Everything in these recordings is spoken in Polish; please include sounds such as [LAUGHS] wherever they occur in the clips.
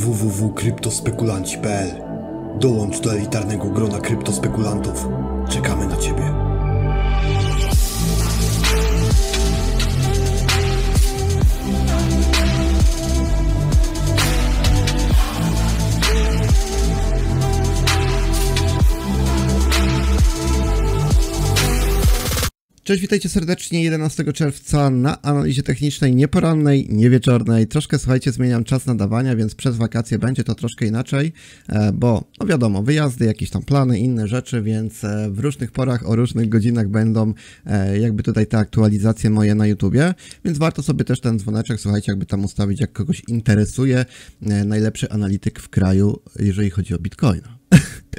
www.kryptospekulanci.pl Dołącz do elitarnego grona kryptospekulantów. Czekamy na Ciebie. Cześć, witajcie serdecznie 11 czerwca na analizie technicznej, nieporannej, niewieczornej. Troszkę, słuchajcie, zmieniam czas nadawania, więc przez wakacje będzie to troszkę inaczej, e, bo, no wiadomo, wyjazdy, jakieś tam plany, inne rzeczy, więc e, w różnych porach, o różnych godzinach będą e, jakby tutaj te aktualizacje moje na YouTubie, więc warto sobie też ten dzwoneczek, słuchajcie, jakby tam ustawić, jak kogoś interesuje najlepszy analityk w kraju, jeżeli chodzi o Bitcoina.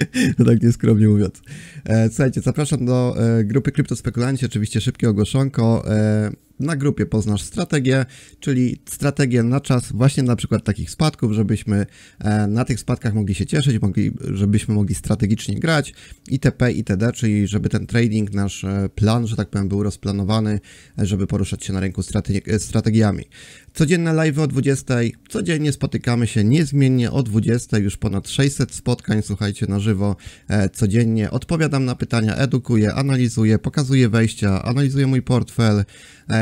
[LAUGHS] no tak nieskromnie mówiąc. E, słuchajcie, zapraszam do e, grupy Kryptospekulanci, oczywiście szybkie ogłoszonko. E, na grupie poznasz strategię, czyli strategię na czas właśnie na przykład takich spadków, żebyśmy e, na tych spadkach mogli się cieszyć, mogli, żebyśmy mogli strategicznie grać itp. itd., czyli żeby ten trading, nasz e, plan, że tak powiem, był rozplanowany, e, żeby poruszać się na rynku strate strategiami. Codzienne live o 20, codziennie spotykamy się niezmiennie o 20, już ponad 600 spotkań, słuchajcie, na żywo, codziennie odpowiadam na pytania, edukuję, analizuję, pokazuję wejścia, analizuję mój portfel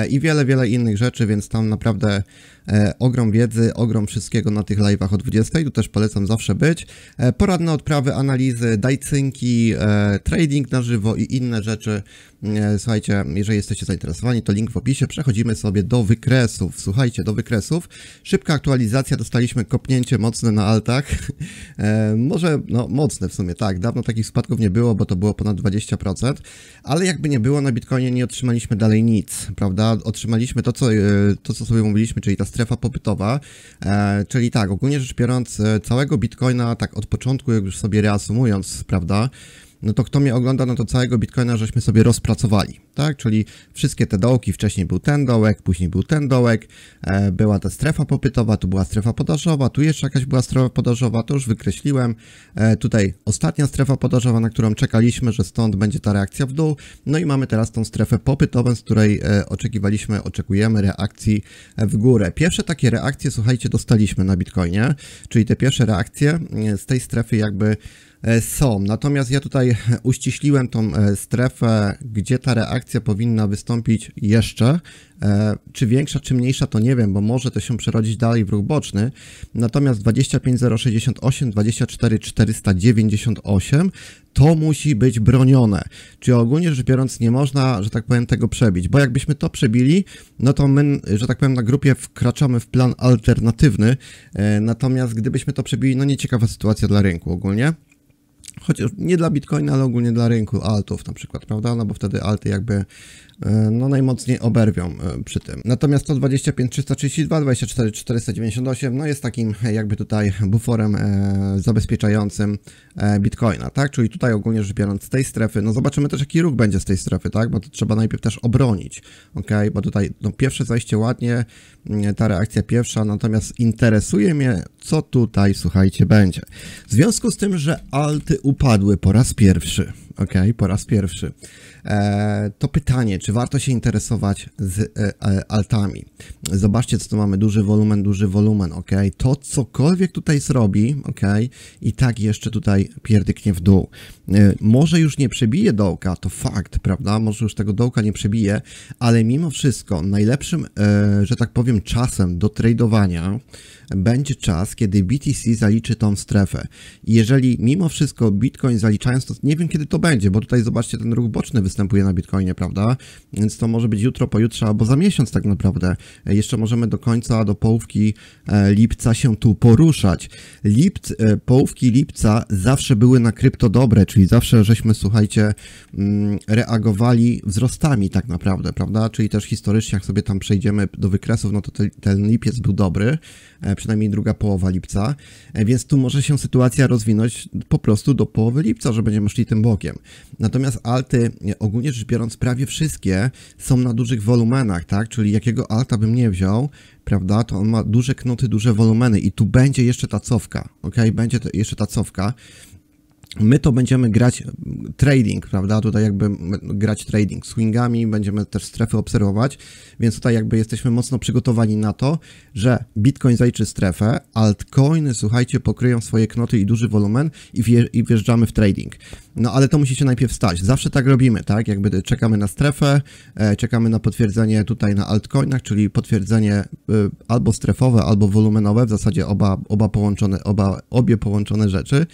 i wiele, wiele innych rzeczy, więc tam naprawdę E, ogrom wiedzy, ogrom wszystkiego na tych live'ach o 20. Tu też polecam zawsze być. E, poradne odprawy, analizy, dajcynki, e, trading na żywo i inne rzeczy. Słuchajcie, jeżeli jesteście zainteresowani, to link w opisie. Przechodzimy sobie do wykresów. Słuchajcie, do wykresów. Szybka aktualizacja, dostaliśmy kopnięcie mocne na altach. Może, no mocne w sumie, tak. Dawno takich spadków nie było, bo to było ponad 20%, ale jakby nie było, na Bitcoinie nie otrzymaliśmy dalej nic, prawda? Otrzymaliśmy to, co, to, co sobie mówiliśmy, czyli ta strefa popytowa. E, czyli tak, ogólnie rzecz biorąc, e, całego bitcoina, tak od początku, jak już sobie reasumując, prawda, no to kto mnie ogląda, no to całego Bitcoina żeśmy sobie rozpracowali, tak? Czyli wszystkie te dołki, wcześniej był ten dołek, później był ten dołek, e, była ta strefa popytowa, tu była strefa podażowa, tu jeszcze jakaś była strefa podażowa, to już wykreśliłem. E, tutaj ostatnia strefa podażowa, na którą czekaliśmy, że stąd będzie ta reakcja w dół. No i mamy teraz tą strefę popytową, z której e, oczekiwaliśmy, oczekujemy reakcji e, w górę. Pierwsze takie reakcje, słuchajcie, dostaliśmy na Bitcoinie, czyli te pierwsze reakcje e, z tej strefy jakby E, są. Natomiast ja tutaj uściśliłem tą e, strefę, gdzie ta reakcja powinna wystąpić jeszcze. E, czy większa, czy mniejsza, to nie wiem, bo może to się przerodzić dalej w ruch boczny. Natomiast 25068, 24498 to musi być bronione. Czyli ogólnie rzecz biorąc nie można, że tak powiem, tego przebić, bo jakbyśmy to przebili, no to my, że tak powiem, na grupie wkraczamy w plan alternatywny. Natomiast gdybyśmy to przebili, no nieciekawa sytuacja dla rynku ogólnie chociaż nie dla Bitcoina, ale ogólnie dla rynku altów na przykład, prawda? No bo wtedy alty jakby e, no najmocniej oberwią e, przy tym. Natomiast 125, 332, 24, 498 no jest takim jakby tutaj buforem e, zabezpieczającym Bitcoina, tak? Czyli tutaj ogólnie rzecz biorąc z tej strefy, no zobaczymy też jaki ruch będzie z tej strefy, tak? Bo to trzeba najpierw też obronić, ok? Bo tutaj no pierwsze zajście ładnie, mm, ta reakcja pierwsza, natomiast interesuje mnie co tutaj, słuchajcie, będzie. W związku z tym, że alty upadły po raz pierwszy. OK, po raz pierwszy. E, to pytanie, czy warto się interesować z e, e, altami? Zobaczcie, co tu mamy, duży wolumen, duży wolumen, OK. To cokolwiek tutaj zrobi, OK, i tak jeszcze tutaj pierdyknie w dół. może już nie przebije dołka, to fakt, prawda? Może już tego dołka nie przebije, ale mimo wszystko najlepszym, że tak powiem, czasem do tradowania będzie czas, kiedy BTC zaliczy tą strefę. Jeżeli mimo wszystko Bitcoin zaliczając, to nie wiem, kiedy to będzie, będzie, bo tutaj zobaczcie, ten ruch boczny występuje na Bitcoinie, prawda? Więc to może być jutro, pojutrze albo za miesiąc tak naprawdę. E, jeszcze możemy do końca, do połówki e, lipca się tu poruszać. Lipc, e, połówki lipca zawsze były na krypto dobre, czyli zawsze żeśmy, słuchajcie, mm, reagowali wzrostami tak naprawdę, prawda? Czyli też historycznie, jak sobie tam przejdziemy do wykresów, no to ten lipiec był dobry, przynajmniej druga połowa lipca, więc tu może się sytuacja rozwinąć po prostu do połowy lipca, że będziemy szli tym bokiem. Natomiast alty, e, ogólnie rzecz biorąc, prawie wszystkie są na dużych wolumenach, tak? Czyli jakiego alta bym nie wziął, prawda, to on ma duże knoty, duże wolumeny i tu będzie jeszcze ta ok? Będzie jeszcze ta My to będziemy grać mm, trading, prawda? Tutaj jakby grać trading swingami, będziemy też strefy obserwować, więc tutaj jakby jesteśmy mocno przygotowani na to, że Bitcoin zajczy strefę, altcoiny, słuchajcie, pokryją swoje knoty i duży wolumen i, wjeżdżamy w trading. No ale to musicie najpierw stać. Zawsze tak robimy, tak? Jakby czekamy na strefę, e, czekamy na potwierdzenie tutaj na altcoinach, czyli potwierdzenie e, albo strefowe, albo wolumenowe, w zasadzie oba, oba połączone, oba, obie połączone rzeczy.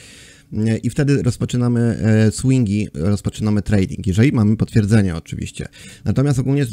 E, i wtedy rozpoczynamy e, swingi, rozpoczynamy trading, jeżeli mamy potwierdzenie oczywiście. Natomiast ogólnie e,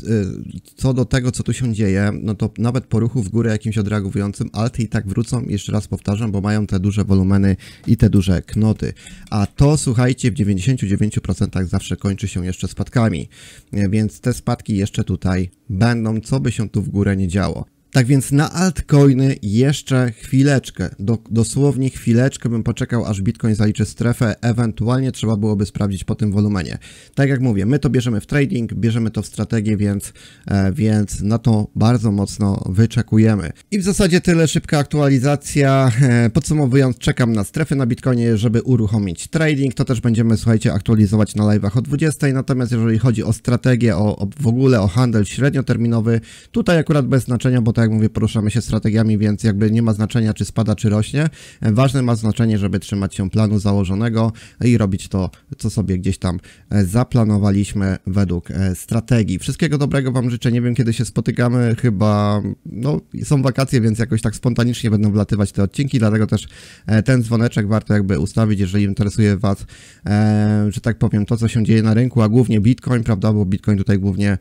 co do tego, co tu się dzieje, no to nawet po ruchu w górę jakimś odreagowującym alty i tak wrócą, jeszcze raz powtarzam, bo mają te duże wolumeny i te duże knoty. A to, słuchajcie, w 99% zawsze kończy się jeszcze spadkami, więc te spadki jeszcze tutaj będą, co by się tu w górę nie działo. Tak więc na altcoiny jeszcze chwileczkę, do, dosłownie chwileczkę bym poczekał, aż Bitcoin zaliczy strefę, ewentualnie trzeba byłoby sprawdzić po tym wolumenie. Tak jak mówię, my to bierzemy w trading, bierzemy to w strategię, więc, e, więc na to bardzo mocno wyczekujemy. I w zasadzie tyle, szybka aktualizacja. E, podsumowując, czekam na strefy na Bitcoinie, żeby uruchomić trading. To też będziemy, słuchajcie, aktualizować na live'ach o 20. Natomiast jeżeli chodzi o strategię, o, o w ogóle o handel średnioterminowy, tutaj akurat bez znaczenia, bo tak tak jak mówię, poruszamy się strategiami, więc jakby nie ma znaczenia, czy spada, czy rośnie. Ważne ma znaczenie, żeby trzymać się planu założonego i robić to, co sobie gdzieś tam e, zaplanowaliśmy według e, strategii. Wszystkiego dobrego Wam życzę. Nie wiem, kiedy się spotykamy. Chyba no, są wakacje, więc jakoś tak spontanicznie będą wlatywać te odcinki, dlatego też e, ten dzwoneczek warto jakby ustawić, jeżeli interesuje Was, że tak powiem, to, co się dzieje na rynku, a głównie Bitcoin, prawda, bo Bitcoin tutaj głównie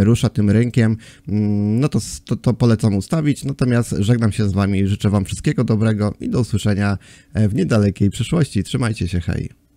rusza tym rynkiem, mm, no to, to, to polecam polecam ustawić. Natomiast żegnam się z Wami, życzę Wam wszystkiego dobrego i do usłyszenia e, w niedalekiej przyszłości. Trzymajcie się, hej!